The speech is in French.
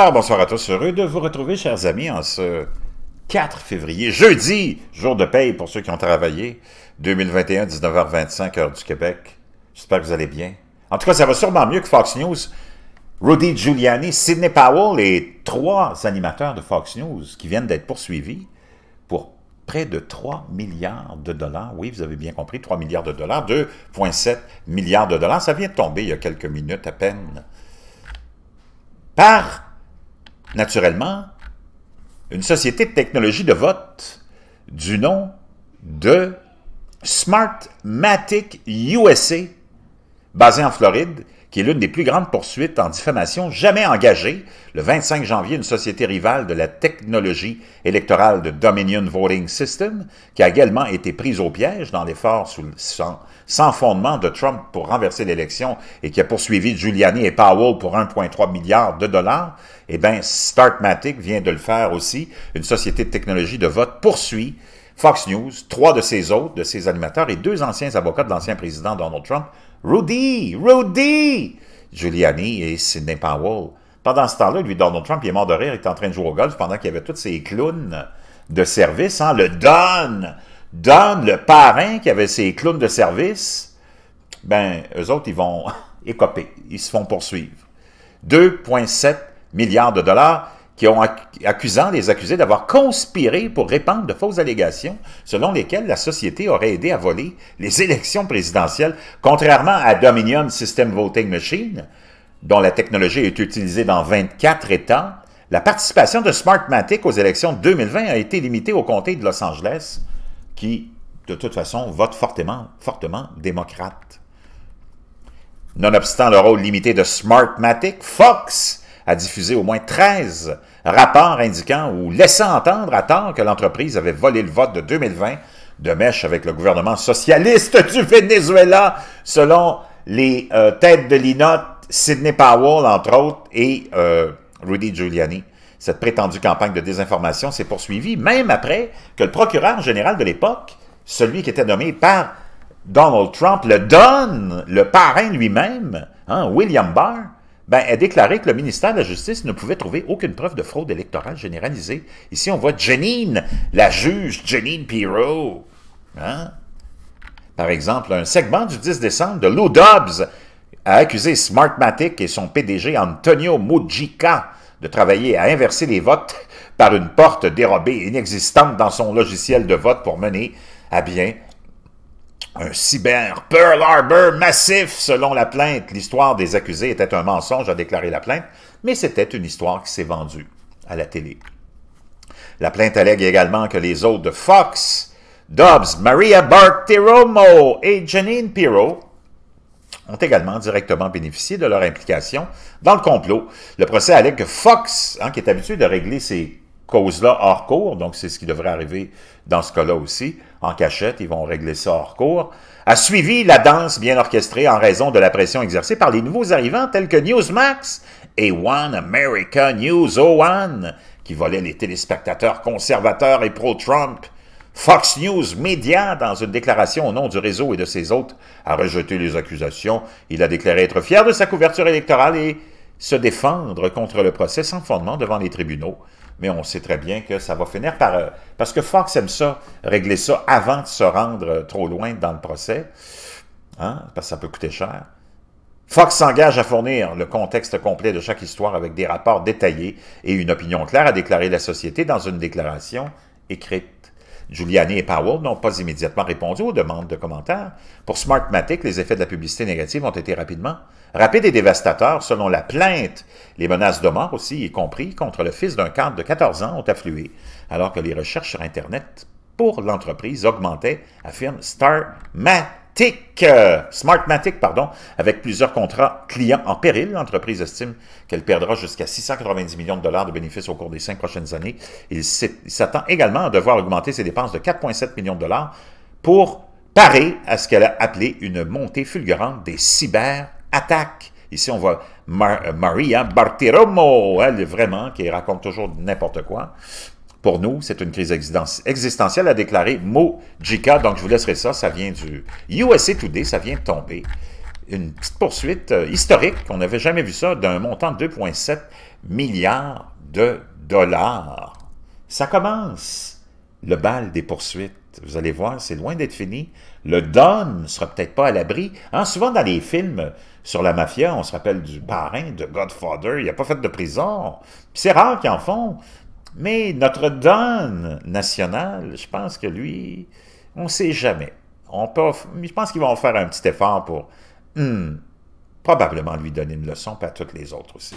Alors, bonsoir à tous. Heureux de vous retrouver, chers amis, en ce 4 février, jeudi, jour de paye pour ceux qui ont travaillé, 2021, 19h25, heure du Québec. J'espère que vous allez bien. En tout cas, ça va sûrement mieux que Fox News. Rudy Giuliani, Sidney Powell et trois animateurs de Fox News qui viennent d'être poursuivis pour près de 3 milliards de dollars. Oui, vous avez bien compris, 3 milliards de dollars, 2,7 milliards de dollars. Ça vient de tomber il y a quelques minutes à peine. Par naturellement, une société de technologie de vote du nom de Smartmatic USA, basée en Floride, est l'une des plus grandes poursuites en diffamation jamais engagées. Le 25 janvier, une société rivale de la technologie électorale de Dominion Voting System, qui a également été prise au piège dans l'effort sans, sans, fondement de Trump pour renverser l'élection et qui a poursuivi Giuliani et Powell pour 1,3 milliard de dollars, eh bien, Startmatic vient de le faire aussi. Une société de technologie de vote poursuit Fox News, trois de ses autres, de ses animateurs et deux anciens avocats de l'ancien président Donald Trump, Rudy, Rudy Giuliani et Sidney Powell. Pendant ce temps-là, lui, Donald Trump, il est mort de rire, il est en train de jouer au golf pendant qu'il y avait tous ces clowns de service, hein, le Don, Don, le parrain qui avait ses clowns de service, ben, eux autres, ils vont écoper, ils se font poursuivre. 2,7 milliards de dollars, qui ont accusant les accusés d'avoir conspiré pour répandre de fausses allégations selon lesquelles la société aurait aidé à voler les élections présidentielles, contrairement à Dominion System Voting Machine, dont la technologie est utilisée dans 24 États. La participation de Smartmatic aux élections 2020 a été limitée au comté de Los Angeles, qui, de toute façon, vote fortement, fortement démocrate. Nonobstant le rôle limité de Smartmatic, Fox a diffusé au moins 13 rapports indiquant ou laissant entendre à tort que l'entreprise avait volé le vote de 2020 de mèche avec le gouvernement socialiste du Venezuela, selon les euh, têtes de l'INOT, Sidney Powell, entre autres, et euh, Rudy Giuliani. Cette prétendue campagne de désinformation s'est poursuivie, même après que le procureur général de l'époque, celui qui était nommé par Donald Trump, le donne, le parrain lui-même, hein, William Barr, ben, elle a déclaré que le ministère de la Justice ne pouvait trouver aucune preuve de fraude électorale généralisée. Ici, on voit Janine, la juge Janine Pirro. Hein? Par exemple, un segment du 10 décembre de Lou Dobbs a accusé Smartmatic et son PDG Antonio Mujica de travailler à inverser les votes par une porte dérobée inexistante dans son logiciel de vote pour mener à bien un cyber Pearl Harbor massif, selon la plainte. L'histoire des accusés était un mensonge, a déclaré la plainte, mais c'était une histoire qui s'est vendue à la télé. La plainte allègue également que les autres de Fox, Dobbs, Maria Bartiromo et Janine Pirro ont également directement bénéficié de leur implication dans le complot. Le procès allègue que Fox, hein, qui est habitué de régler ses cause-là hors cours, donc c'est ce qui devrait arriver dans ce cas-là aussi, en cachette, ils vont régler ça hors cours, a suivi la danse bien orchestrée en raison de la pression exercée par les nouveaux arrivants tels que Newsmax et One America News o qui volaient les téléspectateurs conservateurs et pro-Trump. Fox News Media, dans une déclaration au nom du réseau et de ses hôtes, a rejeté les accusations. Il a déclaré être fier de sa couverture électorale et se défendre contre le procès sans fondement devant les tribunaux mais on sait très bien que ça va finir par... Euh, parce que Fox aime ça, régler ça avant de se rendre euh, trop loin dans le procès, hein, parce que ça peut coûter cher. Fox s'engage à fournir le contexte complet de chaque histoire avec des rapports détaillés et une opinion claire, à déclarer la société dans une déclaration écrite. Giuliani et Powell n'ont pas immédiatement répondu aux demandes de commentaires. Pour Smartmatic, les effets de la publicité négative ont été rapidement rapides et dévastateurs. Selon la plainte, les menaces de mort aussi, y compris contre le fils d'un cadre de 14 ans, ont afflué, alors que les recherches sur Internet pour l'entreprise augmentaient, affirme Star Smartmatic, euh, pardon, avec plusieurs contrats clients en péril. L'entreprise estime qu'elle perdra jusqu'à 690 millions de dollars de bénéfices au cours des cinq prochaines années. Il s'attend également à devoir augmenter ses dépenses de 4,7 millions de dollars pour parer à ce qu'elle a appelé une montée fulgurante des cyberattaques. Ici, on voit Maria Bartiromo, elle, vraiment, qui raconte toujours n'importe quoi. Pour nous, c'est une crise existentielle, a déclaré Mo Jika. Donc, je vous laisserai ça. Ça vient du USA Today. Ça vient de tomber. Une petite poursuite euh, historique. On n'avait jamais vu ça d'un montant de 2,7 milliards de dollars. Ça commence. Le bal des poursuites. Vous allez voir, c'est loin d'être fini. Le Don ne sera peut-être pas à l'abri. Hein, souvent, dans les films sur la mafia, on se rappelle du parrain de Godfather. Il n'a pas fait de prison. C'est rare qu'ils en font. Mais notre donne national, je pense que lui, on ne sait jamais. On peut, je pense qu'ils vont faire un petit effort pour hmm, probablement lui donner une leçon, pas à toutes les autres aussi.